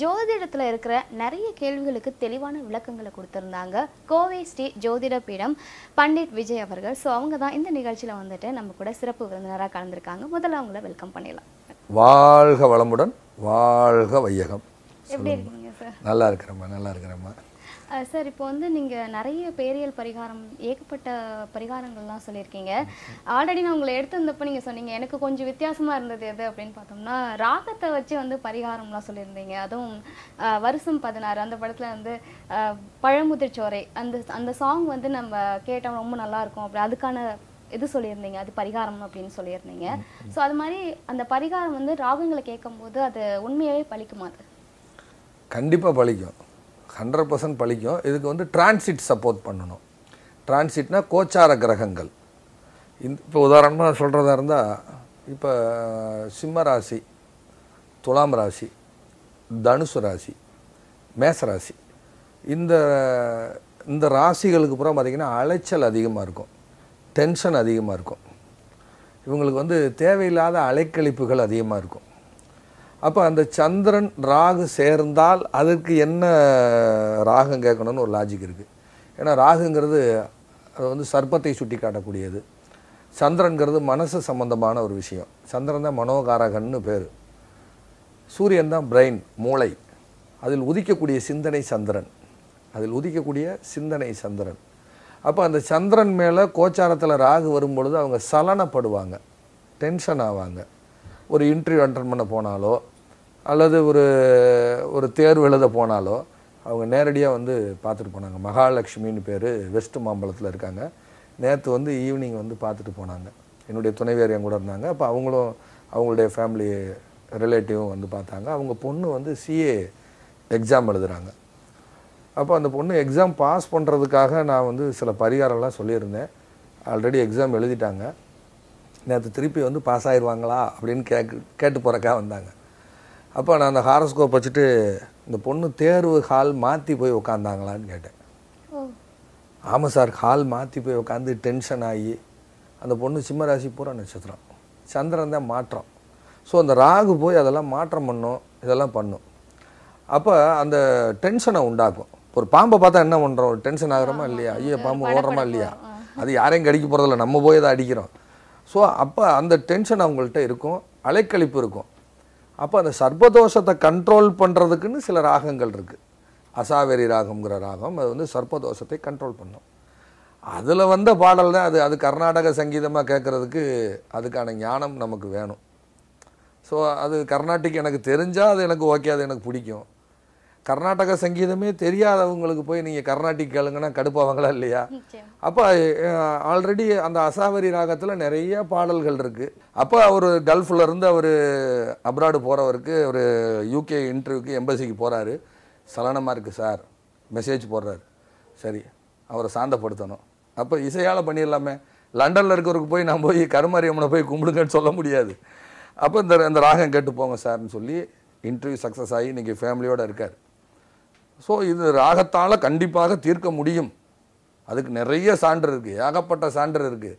ஜோதிடத்தில் இருக்கிற நிறைய கேள்விகளுக்கு தெளிவான விளக்கங்களை கொடுத்துருந்தாங்க கோவை ஸ்ரீ ஜோதிட பீடம் பண்டிட் விஜய் அவர்கள் ஸோ அவங்க தான் இந்த நிகழ்ச்சியில் வந்துட்டு நம்ம கூட சிறப்பு விருந்தினராக கலந்துருக்காங்க முதல்ல அவங்கள வெல்கம் பண்ணிடலாம் வாழ்க வளமுடன் வாழ்க வையகம் எப்படி இருக்கீங்க சார் நல்லா இருக்கிறம்மா நல்லா இருக்கிறம்மா சார் இப்போ வந்து நீங்கள் நிறைய பேரியல் பரிகாரம் ஏகப்பட்ட பரிகாரங்கள்லாம் சொல்லியிருக்கீங்க ஆல்ரெடி நான் உங்களை எடுத்து வந்தப்ப நீங்கள் சொன்னீங்க எனக்கு கொஞ்சம் வித்தியாசமாக இருந்தது எது அப்படின்னு பார்த்தோம்னா ராகத்தை வச்சு வந்து பரிகாரம்லாம் சொல்லியிருந்தீங்க அதுவும் வருஷம் பதினாறு அந்த படத்தில் வந்து பழமுதிர்ச்சோரை அந்த அந்த சாங் வந்து நம்ம கேட்டோம் ரொம்ப நல்லாயிருக்கும் அப்படி அதுக்கான இது சொல்லியிருந்தீங்க அது பரிகாரம் அப்படின்னு சொல்லியிருந்தீங்க ஸோ அது மாதிரி அந்த பரிகாரம் வந்து ராகங்களை கேட்கும்போது அது உண்மையாகவே பழிக்குமா அது கண்டிப்பாக பழிக்கும் ஹண்ட்ரட் பர்சன்ட் பழிக்கும் இதுக்கு வந்து டிரான்சிட் சப்போர்ட் பண்ணணும் டிரான்சிட்னா கோச்சார கிரகங்கள் இந்த இப்போ உதாரணமாக சொல்கிறதா இருந்தால் இப்போ சிம்ம ராசி துலாம் ராசி தனுசு ராசி மேச ராசி இந்த இந்த ராசிகளுக்கு அப்புறம் பார்த்திங்கன்னா அலைச்சல் அதிகமாக இருக்கும் டென்ஷன் அதிகமாக இருக்கும் இவங்களுக்கு வந்து தேவையில்லாத அலைக்கழிப்புகள் அதிகமாக இருக்கும் அப்போ அந்த சந்திரன் ராகு சேர்ந்தால் அதற்கு என்ன ராகம் கேட்கணும்னு ஒரு லாஜிக் இருக்குது ஏன்னா ராகுங்கிறது அது வந்து சர்ப்பத்தை சுட்டி காட்டக்கூடியது சந்திரன்கிறது மனசு சம்மந்தமான ஒரு விஷயம் சந்திரன் தான் மனோகாரகன்னு பேர் சூரியன் தான் பிரெயின் மூளை அதில் உதிக்கக்கூடிய சிந்தனை சந்திரன் அதில் உதிக்கக்கூடிய சிந்தனை சந்திரன் அப்போ அந்த சந்திரன் மேலே கோச்சாரத்தில் ராகு வரும்பொழுது அவங்க சலனப்படுவாங்க டென்ஷன் ஆவாங்க ஒரு இன்டர்வியூ அட்டன் பண்ண போனாலோ அல்லது ஒரு ஒரு தேர்வு எழுத போனாலோ அவங்க நேரடியாக வந்து பார்த்துட்டு போனாங்க மகாலட்சுமின்னு பேர் வெஸ்ட் மாம்பழத்தில் இருக்காங்க நேற்று வந்து ஈவினிங் வந்து பார்த்துட்டு போனாங்க என்னுடைய துணைவியர் என் கூட இருந்தாங்க அப்போ அவங்களும் அவங்களுடைய ஃபேமிலி ரிலேட்டிவும் வந்து பார்த்தாங்க அவங்க பொண்ணு வந்து சிஏ எக்ஸாம் எழுதுகிறாங்க அப்போ அந்த பொண்ணு எக்ஸாம் பாஸ் பண்ணுறதுக்காக நான் வந்து சில பரிகாரம்லாம் சொல்லியிருந்தேன் ஆல்ரெடி எக்ஸாம் எழுதிட்டாங்க நேற்று திருப்பி வந்து பாஸ் ஆயிடுவாங்களா அப்படின்னு கேக்கு கேட்டு போகிறக்கா வந்தாங்க அப்போ நான் அந்த ஹாரஸ்கோப் வச்சுட்டு இந்த பொண்ணு தேர்வு ஹால் மாற்றி போய் உக்காந்தாங்களான்னு கேட்டேன் ஆமாம் சார் ஹால் மாற்றி போய் உட்காந்து டென்ஷன் ஆகி அந்த பொண்ணு சிம்மராசி பூரா நட்சத்திரம் சந்திரன் தான் மாற்றம் ஸோ அந்த ராகு போய் அதெல்லாம் மாற்றம் பண்ணும் இதெல்லாம் பண்ணும் அப்போ அந்த டென்ஷனை உண்டாக்கும் ஒரு பாம்பை பார்த்தா என்ன பண்ணுறோம் ஒரு டென்ஷன் ஆகிறோமா இல்லையா ஐயோ பாம்பு ஓடுறோமா இல்லையா அது யாரையும் கடிக்க போகிறதில்ல நம்ம போய் தான் அடிக்கிறோம் ஸோ அப்போ அந்த டென்ஷன் அவங்கள்ட்ட இருக்கும் அலைக்கழிப்பு இருக்கும் அப்போ அந்த சர்ப்பதோஷத்தை கண்ட்ரோல் பண்ணுறதுக்குன்னு சில ராகங்கள் இருக்குது அசாவேரி ராகம்ங்கிற ராகம் அது வந்து சர்ப்பதோஷத்தை கண்ட்ரோல் பண்ணும் அதில் வந்த பாடல் தான் அது அது கர்நாடக சங்கீதமாக கேட்குறதுக்கு அதுக்கான ஞானம் நமக்கு வேணும் ஸோ அது கர்நாட்டிக் எனக்கு தெரிஞ்சால் அது எனக்கு ஓகே அது எனக்கு பிடிக்கும் கர்நாடக சங்கீதமே தெரியாதவங்களுக்கு போய் நீங்கள் கர்நாட்டிக் கேளுங்கன்னா கடுப்பாவங்களா இல்லையா அப்போ ஆல்ரெடி அந்த அசாவரி ராகத்தில் நிறைய பாடல்கள் இருக்குது அப்போ அவர் இருந்து அவர் அப்ராடு போகிறவருக்கு ஒரு யூகே இன்டர்வியூக்கு எம்பசிக்கு போகிறாரு சலனமாக இருக்குது சார் மெசேஜ் போடுறாரு சரி அவரை சாந்தப்படுத்தணும் அப்போ இசையால் பண்ணிடலாமே லண்டனில் இருக்கிறவருக்கு போய் நான் போய் கருமாரியம்மனை போய் கும்பிடுங்கன்னு சொல்ல முடியாது அப்போ இந்த இந்த ராகம் கேட்டு போங்க சார்னு சொல்லி இன்டர்வியூ சக்ஸஸ் ஆகி இன்றைக்கி ஃபேமிலியோடு இருக்கார் ஸோ இது ராகத்தால் கண்டிப்பாக தீர்க்க முடியும் அதுக்கு நிறைய சான்று இருக்குது ஏகப்பட்ட சான்று இருக்குது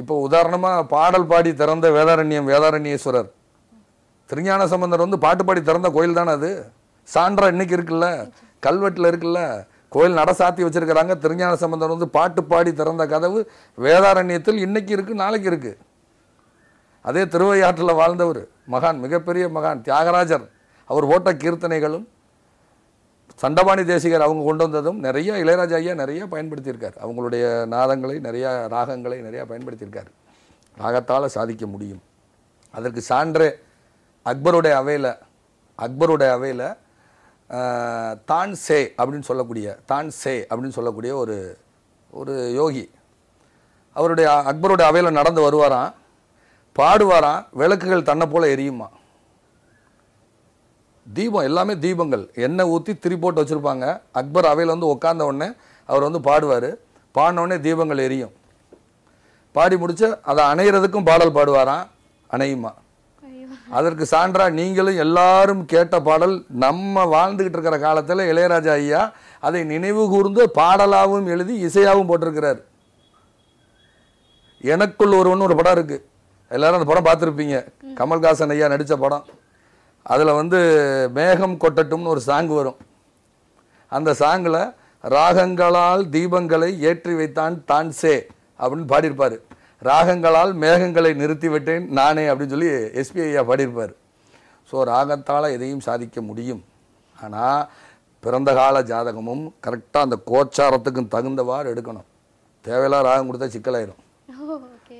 இப்போ உதாரணமாக பாடல் பாடி திறந்த வேதாரண்யம் வேதாரண்யேஸ்வரர் திருஞான சம்பந்தர் வந்து பாட்டு பாடி திறந்த கோயில் தானே அது சான்றா இன்றைக்கி இருக்குல்ல கல்வெட்டில் இருக்குல்ல கோயில் நட சாத்தி வச்சுருக்கிறாங்க திருஞான சம்பந்தர் வந்து பாட்டு பாடி திறந்த கதவு வேதாரண்யத்தில் இன்னைக்கு இருக்குது நாளைக்கு இருக்குது அதே திருவையாற்றில் வாழ்ந்தவர் மகான் மிகப்பெரிய மகான் தியாகராஜர் அவர் ஓட்ட கீர்த்தனைகளும் சண்டபாணி தேசிகர் அவங்க கொண்டு வந்ததும் நிறைய இளையராஜா ஐயா நிறைய பயன்படுத்தியிருக்கார் அவங்களுடைய நாதங்களை நிறையா ராகங்களை நிறையா பயன்படுத்தியிருக்கார் ராகத்தால் சாதிக்க முடியும் அதற்கு சான்றே அக்பருடைய அவையில் அக்பருடைய அவையில் தான் சே அப்படின்னு சொல்லக்கூடிய தான் சே அப்படின்னு சொல்லக்கூடிய ஒரு ஒரு யோகி அவருடைய அக்பருடைய அவையில் நடந்து வருவாராம் பாடுவாராம் விளக்குகள் தன்னை போல் எரியுமா தீபம் எல்லாமே தீபங்கள் எண்ணெய் ஊற்றி திரி போட்டு வச்சுருப்பாங்க அக்பர் அவையில் வந்து உட்காந்த உடனே அவர் வந்து பாடுவார் பாடினவுடனே தீபங்கள் எரியும் பாடி முடிச்சு அதை அணையிறதுக்கும் பாடல் பாடுவாராம் அணையுமா அதற்கு சான்றா நீங்களும் எல்லாரும் கேட்ட பாடல் நம்ம வாழ்ந்துக்கிட்டு இருக்கிற காலத்தில் இளையராஜா ஐயா அதை நினைவு கூர்ந்து பாடலாகவும் எழுதி இசையாகவும் போட்டிருக்கிறார் எனக்குள் ஒருவன் ஒரு படம் இருக்குது எல்லாரும் அந்த படம் பார்த்துருப்பீங்க கமல்ஹாசன் ஐயா நடித்த படம் அதில் வந்து மேகம் கொட்டட்டும்னு ஒரு சாங் வரும் அந்த சாங்கில் ராகங்களால் தீபங்களை ஏற்றி வைத்தான் தான் சே அப்படின்னு பாடியிருப்பார் ராகங்களால் மேகங்களை நிறுத்தி விட்டேன் நானே அப்படின்னு சொல்லி எஸ்பிஐயா பாடியிருப்பார் ஸோ ராகத்தால் எதையும் சாதிக்க முடியும் ஆனால் பிறந்த கால ஜாதகமும் கரெக்டாக அந்த கோச்சாரத்துக்கும் தகுந்தவாறு எடுக்கணும் தேவையில்லாம் ராகம் கொடுத்தா சிக்கலாயிரும்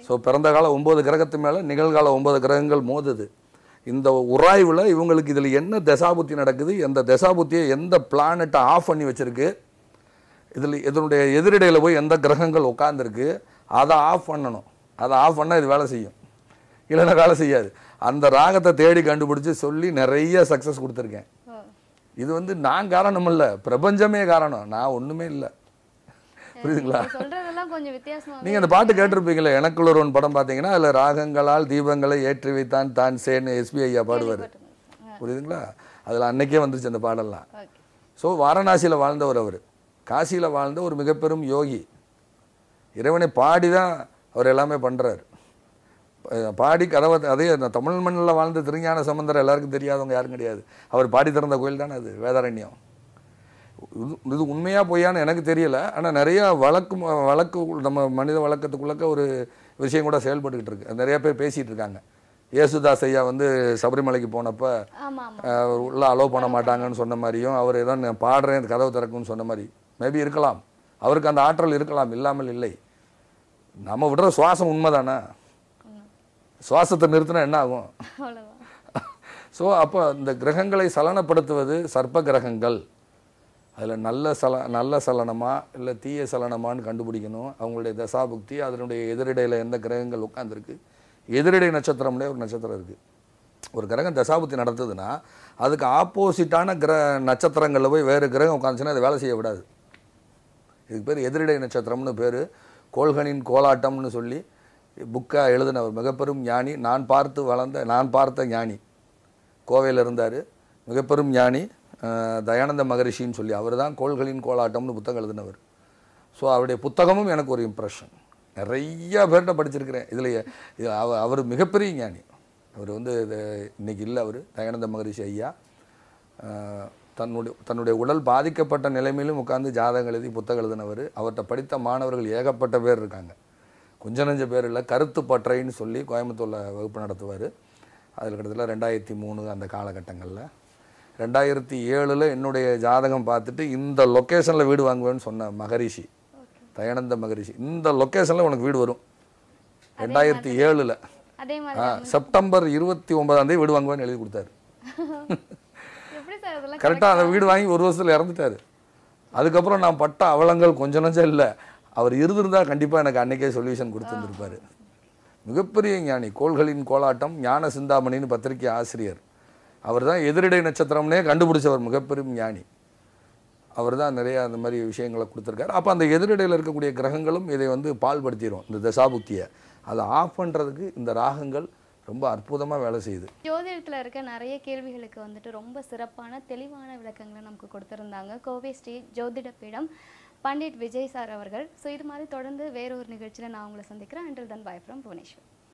ஸோ பிறந்த காலம் ஒம்பது கிரகத்து மேலே நிகழ்கால ஒம்பது கிரகங்கள் மோதுது இந்த உராய்வில் இவங்களுக்கு இதில் என்ன தசாபுத்தி நடக்குது எந்த தசாபுத்தியை எந்த பிளானட்டை ஆஃப் பண்ணி வச்சுருக்கு இதில் இதனுடைய எதிரிடையில் போய் எந்த கிரகங்கள் உட்காந்துருக்கு அதை ஆஃப் பண்ணணும் அதை ஆஃப் பண்ணால் இது வேலை செய்யும் இல்லைன்னா வேலை செய்யாது அந்த ராகத்தை தேடி கண்டுபிடிச்சி சொல்லி நிறைய சக்ஸஸ் கொடுத்துருக்கேன் இது வந்து நான் காரணம் இல்லை பிரபஞ்சமே காரணம் நான் ஒன்றுமே இல்லை புரியுதுங்களா நீங்க அந்த பாட்டு கேட்டிருப்பீங்களே எனக்குள்ள ஒரு படம் பாத்தீங்கன்னா அதுல ராகங்களால் தீபங்களை ஏற்றி வைத்தான் தான் சேன்னு எஸ்பி ஐயா பாடுவார் புரியுதுங்களா அதில் அன்னைக்கே வந்துச்சு அந்த பாடெல்லாம் ஸோ வாரணாசியில் வாழ்ந்தவர் அவர் காசியில் வாழ்ந்த ஒரு மிகப்பெரும் யோகி இறைவனை பாடி தான் அவர் எல்லாமே பண்ணுறார் பாடி கதவை அதே தமிழ் மண்ணில் வாழ்ந்த திருஞான சம்பந்தர் எல்லாருக்கும் தெரியாதவங்க யாரும் கிடையாது அவர் பாடி திறந்த கோயில் தானே அது வேதாரண்யம் இது இது உண்மையாக பொய்யான்னு எனக்கு தெரியலை ஆனால் நிறையா வழக்கு வழக்கு நம்ம மனித வழக்கத்துக்குள்ளக்க ஒரு விஷயம் கூட செயல்பட்டுக்கிட்டு இருக்கு நிறையா பேர் பேசிகிட்டு இருக்காங்க ஏசுதாஸ் ஐயா வந்து சபரிமலைக்கு போனப்போ உள்ளே அலோவ் பண்ண மாட்டாங்கன்னு சொன்ன மாதிரியும் அவர் ஏதோ நான் பாடுறேன் கதவு திறக்குன்னு சொன்ன மாதிரி மேபி இருக்கலாம் அவருக்கு அந்த ஆற்றல் இருக்கலாம் இல்லாமல் இல்லை நம்ம விடுற சுவாசம் உண்மை தானே சுவாசத்தை நிறுத்தினா என்ன ஆகும் ஸோ அப்போ இந்த கிரகங்களை சலனப்படுத்துவது சர்ப்ப கிரகங்கள் அதில் நல்ல சல நல்ல சலனமா இல்லை தீய சலனமானு கண்டுபிடிக்கணும் அவங்களுடைய தசாபுக்தி அதனுடைய எதிரிடையில் எந்த கிரகங்கள் உட்காந்துருக்கு எதிரிடை நட்சத்திரம்னே ஒரு நட்சத்திரம் இருக்குது ஒரு கிரகம் தசாபுத்தி நடத்துதுன்னா அதுக்கு ஆப்போசிட்டான கிர நட்சத்திரங்களில் போய் வேறு கிரகம் உட்காந்துச்சுன்னா அதை வேலை செய்ய விடாது இதுக்கு பேர் எதிரிடை நட்சத்திரம்னு பேர் கோள்கனின் கோலாட்டம்னு சொல்லி புக்காக எழுதின ஒரு மிகப்பெரும் ஞானி நான் பார்த்து வளர்ந்த நான் பார்த்த ஞானி கோவையில் இருந்தார் மிகப்பெரும் ஞானி தயானந்த மகரிஷின்னு சொல்லி அவர் தான் கோள்களின் கோலாட்டம்னு புத்தகம் எழுதினவர் ஸோ அவருடைய புத்தகமும் எனக்கு ஒரு இம்ப்ரெஷன் நிறைய பேர்கிட்ட படிச்சிருக்கிறேன் இதில் இது அவ அவர் மிகப்பெரிய ஞானி அவர் வந்து இன்றைக்கி இல்லை அவர் தயானந்த மகரிஷி ஐயா தன்னுடைய தன்னுடைய உடல் பாதிக்கப்பட்ட நிலைமையிலும் உட்காந்து ஜாதகம் எழுதி புத்தகம் எழுதினவர் அவர்கிட்ட படித்த மாணவர்கள் ஏகப்பட்ட பேர் இருக்காங்க கொஞ்ச நஞ்ச பேர் இல்லை கருத்து பற்றைன்னு சொல்லி கோயம்புத்தூரில் வகுப்பு நடத்துவார் அதில் கிட்டத்தட்ட ரெண்டாயிரத்தி மூணு அந்த காலகட்டங்களில் ரெண்டாயிரத்தி ஏழில் என்னுடைய ஜாதகம் பார்த்துட்டு இந்த லொக்கேஷனில் வீடு வாங்குவேன்னு சொன்ன மகரிஷி தயானந்த மகரிஷி இந்த லொக்கேஷனில் உனக்கு வீடு வரும் ரெண்டாயிரத்தி ஏழில் செப்டம்பர் இருபத்தி ஒன்பதாந்தேதி வீடு வாங்குவேன்னு எழுதி கொடுத்தாரு கரெக்டாக அந்த வீடு வாங்கி ஒரு வருஷத்தில் இறந்துட்டார் அதுக்கப்புறம் நான் பட்ட அவலங்கள் கொஞ்சம் நஞ்சம் இல்லை அவர் இருந்திருந்தால் கண்டிப்பாக எனக்கு அன்றைக்கே சொல்யூஷன் கொடுத்துருந்துருப்பார் மிகப்பெரிய ஞானி கோள்களின் கோலாட்டம் ஞான சிந்தாமணின்னு பத்திரிகை ஆசிரியர் அவர் தான் எதிரிடை நட்சத்திரம்னே கண்டுபிடிச்சவர் மிகப்பெரும் ஞானி அவர் தான் நிறையா அந்த மாதிரி விஷயங்களை கொடுத்துருக்காரு அப்போ அந்த எதிரிடையில் இருக்கக்கூடிய கிரகங்களும் இதை வந்து பால்படுத்திடும் இந்த தசாபுக்தியை அதை ஆஃப் பண்ணுறதுக்கு இந்த ராகங்கள் ரொம்ப அற்புதமாக வேலை செய்யுது ஜோதிடத்தில் இருக்க நிறைய கேள்விகளுக்கு வந்துட்டு ரொம்ப சிறப்பான தெளிவான விளக்கங்களை நமக்கு கொடுத்துருந்தாங்க கோவை ஸ்ரீ ஜோதிட பீடம் பண்டிட் விஜய் சார் அவர்கள் ஸோ இது மாதிரி தொடர்ந்து வேறொரு நிகழ்ச்சியில் நான் உங்களை சந்திக்கிறேன் until then bye from Bhubaneswar